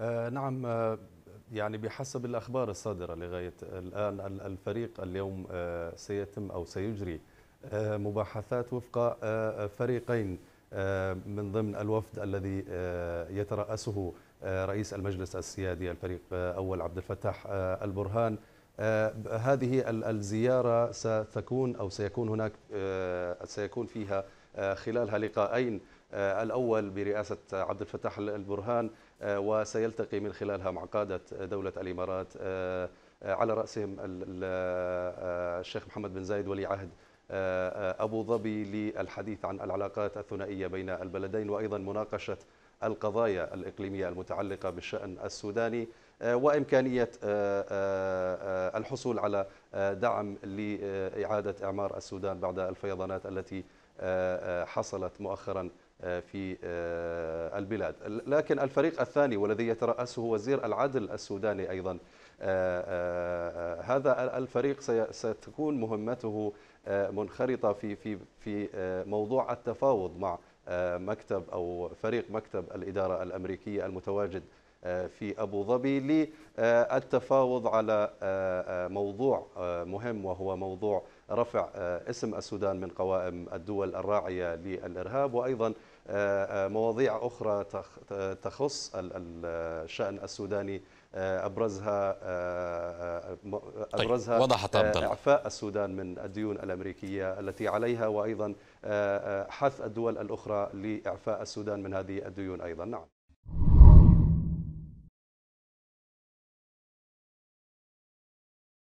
آه، نعم آه، يعني بحسب الأخبار الصادرة لغاية الآن الفريق اليوم آه، سيتم أو سيجري مباحثات وفق فريقين من ضمن الوفد الذي يترأسه رئيس المجلس السيادي الفريق أول عبد الفتاح البرهان آه، هذه الزيارة ستكون أو سيكون هناك آه، سيكون فيها آه، خلالها لقاءين الأول برئاسة عبد الفتاح البرهان وسيلتقي من خلالها مع قادة دولة الإمارات على رأسهم الشيخ محمد بن زايد ولي عهد أبو ظبي للحديث عن العلاقات الثنائية بين البلدين وأيضا مناقشة القضايا الإقليمية المتعلقة بالشأن السوداني آه، وإمكانية آه، آه، الحصول على دعم لإعادة إعمار السودان بعد الفيضانات التي حصلت مؤخرا في البلاد لكن الفريق الثاني والذي يترأسه وزير العدل السوداني أيضا هذا الفريق ستكون مهمته منخرطة في في في موضوع التفاوض مع آه، مكتب أو فريق مكتب الإدارة الأمريكية المتواجد آه، في أبو ظبي للتفاوض على آه، آه، موضوع مهم وهو موضوع رفع اسم السودان من قوائم الدول الراعية للإرهاب وأيضا مواضيع أخرى تخص الشأن السوداني أبرزها طيب، أبرزها وضحت إعفاء السودان من الديون الأمريكية التي عليها وأيضا حث الدول الأخرى لإعفاء السودان من هذه الديون أيضا نعم